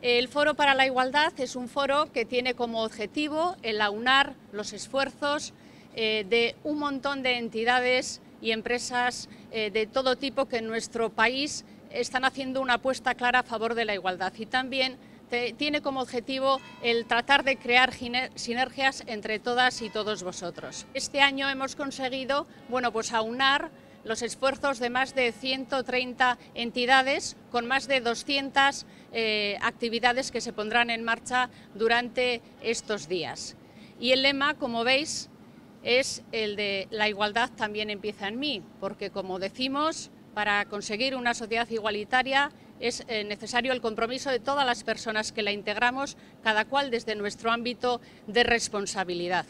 El Foro para la Igualdad es un foro que tiene como objetivo el aunar los esfuerzos eh, de un montón de entidades y empresas eh, de todo tipo que en nuestro país están haciendo una apuesta clara a favor de la igualdad y también tiene como objetivo el tratar de crear sinergias entre todas y todos vosotros. Este año hemos conseguido bueno, pues aunar los esfuerzos de más de 130 entidades con más de 200 eh, actividades que se pondrán en marcha durante estos días. Y el lema, como veis, es el de la igualdad también empieza en mí, porque como decimos, para conseguir una sociedad igualitaria es eh, necesario el compromiso de todas las personas que la integramos, cada cual desde nuestro ámbito de responsabilidad.